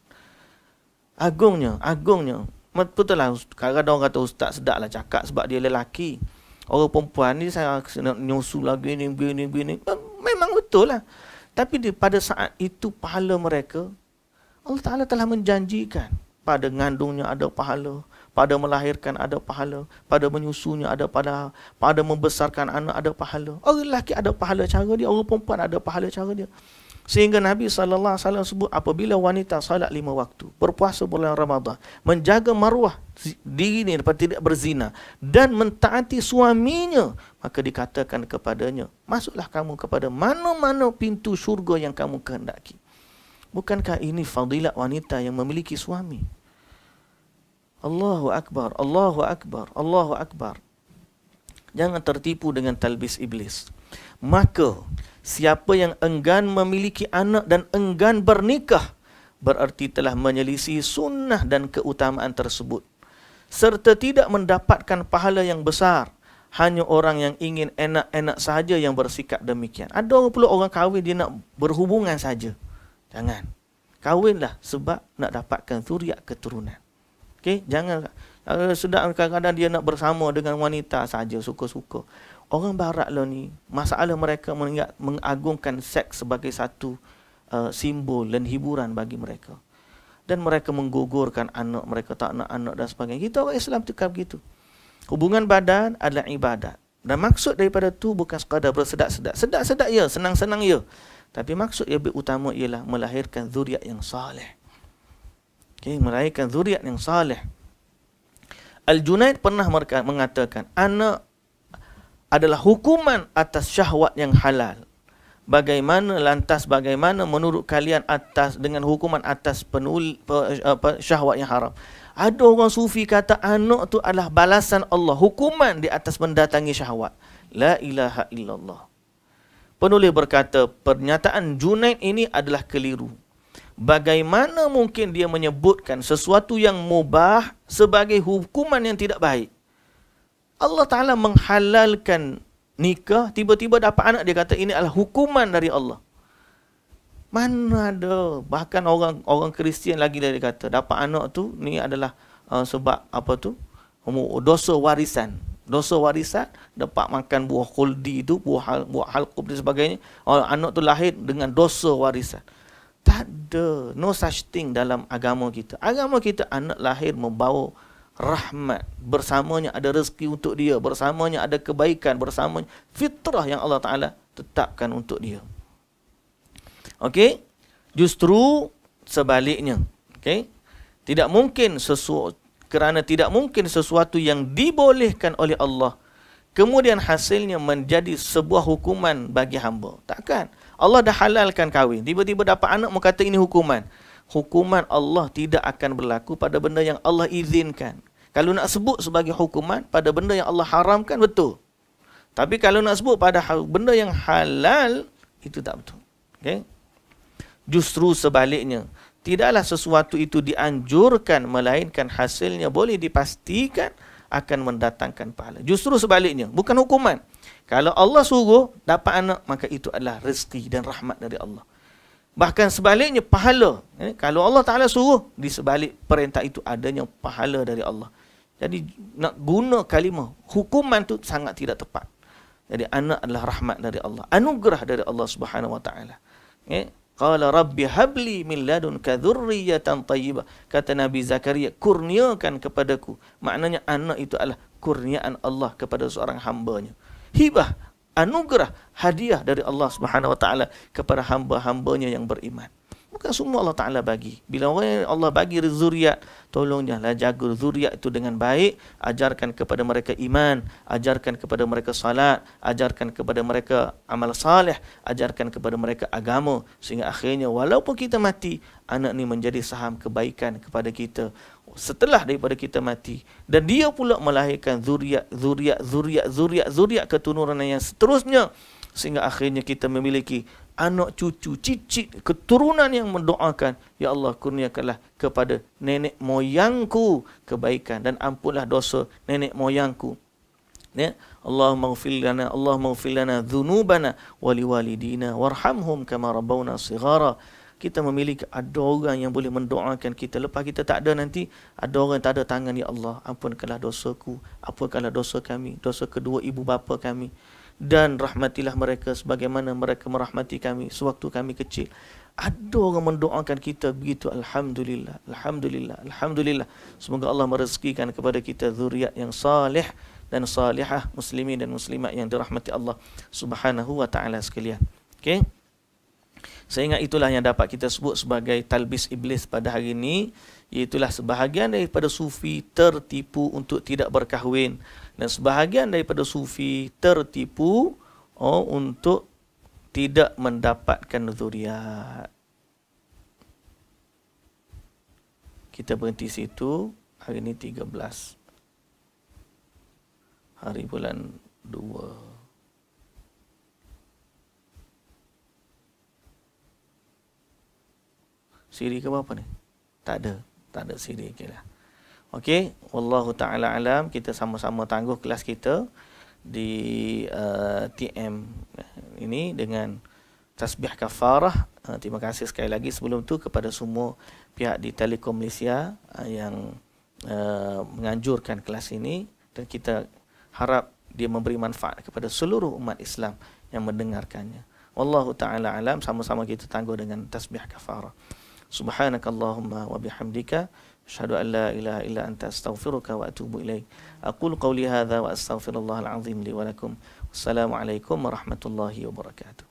Agungnya, agungnya. Betul lah. Kadang-kadang orang kata ustaz sedap lah cakap sebab dia lelaki. Orang perempuan ni saya nak nyusu lagi gini, gini, gini. Memang betul lah. Tapi di, pada saat itu pahala mereka, Allah Ta'ala telah menjanjikan pada ngandungnya ada pahala, pada melahirkan ada pahala, pada menyusunya ada pahala, pada membesarkan anak ada pahala. Orang lelaki ada pahala cara dia, orang perempuan ada pahala cara dia. Sehingga Nabi SAW sebut apabila wanita salat lima waktu, berpuasa bulan Ramadhan, menjaga maruah diri ini daripada tidak berzina dan mentaati suaminya, maka dikatakan kepadanya, masuklah kamu kepada mana-mana pintu syurga yang kamu kehendaki. Bukankah ini fadilat wanita yang memiliki suami? Allahu Akbar, Allahu Akbar, Allahu Akbar. Jangan tertipu dengan talbis iblis. Maka Siapa yang enggan memiliki anak dan enggan bernikah berarti telah menyelisih sunnah dan keutamaan tersebut serta tidak mendapatkan pahala yang besar. Hanya orang yang ingin enak-enak saja yang bersikap demikian. Ada orang pula orang kahwin dia nak berhubungan saja. Jangan. Kahwinlah sebab nak dapatkan suriat keturunan. Okey, jangan eh, sedang kadang-kadang dia nak bersama dengan wanita saja suka-suka orang barat lah ni masalah mereka mengingat, mengagungkan seks sebagai satu uh, simbol dan hiburan bagi mereka dan mereka menggugurkan anak mereka tak nak anak dan sebagainya kita orang Islam tu kan begitu hubungan badan adalah ibadat dan maksud daripada tu bukan sekadar bersedak-sedak sedak-sedak ya senang-senang ya tapi maksud yang lebih utama ialah melahirkan zuriat yang saleh okey melahirkan zuriat yang saleh Al-Junaid pernah mengatakan anak adalah hukuman atas syahwat yang halal. Bagaimana lantas bagaimana menurut kalian atas dengan hukuman atas penul, eh, syahwat yang haram? Ada orang sufi kata anak tu adalah balasan Allah, hukuman di atas mendatangi syahwat. La ilaha illallah. Penulis berkata pernyataan Junaid ini adalah keliru. Bagaimana mungkin dia menyebutkan sesuatu yang mubah sebagai hukuman yang tidak baik? Allah Ta'ala menghalalkan nikah, tiba-tiba dapat anak, dia kata ini adalah hukuman dari Allah. Mana ada, bahkan orang orang Kristian lagi dia kata, dapat anak tu, ni adalah uh, sebab apa tu, dosa warisan. Dosa warisan, dapat makan buah kuldi tu, buah, hal, buah halkub dan sebagainya, uh, anak tu lahir dengan dosa warisan. Tak ada, no such thing dalam agama kita. Agama kita, anak lahir membawa rahmat bersamanya ada rezeki untuk dia bersamanya ada kebaikan bersamanya fitrah yang Allah Taala tetapkan untuk dia okey justru sebaliknya okey tidak mungkin sesuatu kerana tidak mungkin sesuatu yang dibolehkan oleh Allah kemudian hasilnya menjadi sebuah hukuman bagi hamba takkan Allah dah halalkan kahwin tiba-tiba dapat anak mengatakan ini hukuman hukuman Allah tidak akan berlaku pada benda yang Allah izinkan kalau nak sebut sebagai hukuman pada benda yang Allah haramkan, betul. Tapi kalau nak sebut pada benda yang halal, itu tak betul. Okay? Justru sebaliknya, tidaklah sesuatu itu dianjurkan melainkan hasilnya boleh dipastikan akan mendatangkan pahala. Justru sebaliknya, bukan hukuman. Kalau Allah suruh dapat anak, maka itu adalah rezeki dan rahmat dari Allah. Bahkan sebaliknya pahala. Eh, kalau Allah Ta'ala suruh, di sebalik perintah itu adanya pahala dari Allah. Jadi nak guna kalimah hukuman tu sangat tidak tepat. Jadi anak adalah rahmat dari Allah, anugerah dari Allah Subhanahu wa taala. Eh? Qala rabbi habli min ladunka dhurriyatan tayyibah. Kata Nabi Zakaria, kurniakan kepadaku. Maknanya anak itu adalah kurniaan Allah kepada seorang hamba-Nya. Hibah, anugerah, hadiah dari Allah Subhanahu wa taala kepada hamba-hambanya yang beriman. Bukan semua Allah Ta'ala bagi. Bila orang yang Allah bagi zuriat, tolonglah jaga zuriat itu dengan baik. Ajarkan kepada mereka iman. Ajarkan kepada mereka salat. Ajarkan kepada mereka amal salih. Ajarkan kepada mereka agama. Sehingga akhirnya walaupun kita mati, anak ini menjadi saham kebaikan kepada kita. Setelah daripada kita mati. Dan dia pula melahirkan zuriat, zuriat, zuriat, zuriat, zuriat keturunan yang seterusnya. Sehingga akhirnya kita memiliki anak cucu, cicit, keturunan yang mendoakan, Ya Allah kurniakanlah kepada nenek moyangku kebaikan dan ampunlah dosa nenek moyangku. Ya, Allah maghfir Allah maghfir lana dhunubana wali walidina warhamhum kama rabbawna sigara. Kita memiliki ada orang yang boleh mendoakan kita. Lepas kita tak ada nanti, ada orang yang tak ada tangan. Ya Allah, ampunkanlah dosaku, ampunkanlah dosa kami, dosa kedua ibu bapa kami dan rahmatilah mereka sebagaimana mereka merahmati kami sewaktu kami kecil. Ada orang mendoakan kita begitu alhamdulillah alhamdulillah alhamdulillah. Semoga Allah merezekikan kepada kita zuriat yang saleh dan salihah muslimin dan muslimat yang dirahmati Allah Subhanahu wa taala sekalian. Okey. Saya itulah yang dapat kita sebut sebagai talbis iblis pada hari ini. Itulah sebahagian daripada sufi tertipu untuk tidak berkahwin dan sebahagian daripada sufi tertipu oh untuk tidak mendapatkan zuriat. Kita berhenti situ hari ini 13 hari bulan 2 Siri ke apa ni? Tak ada tak ada siri kita. Lah. Okey, wallahu taala alam kita sama-sama tangguh kelas kita di uh, TM ini dengan tasbih kafarah. Uh, terima kasih sekali lagi sebelum tu kepada semua pihak di Telekom Malaysia uh, yang uh, menganjurkan kelas ini dan kita harap dia memberi manfaat kepada seluruh umat Islam yang mendengarkannya. Wallahu taala alam sama-sama kita tangguh dengan tasbih kafarah. سبحانك اللهم وبحمدك أشهد أن لا إله إلا أنت أستغفرك وأتوب إليك أقول قولي هذا وأستغفر الله العظيم لي ولكم والسلام عليكم ورحمة الله وبركاته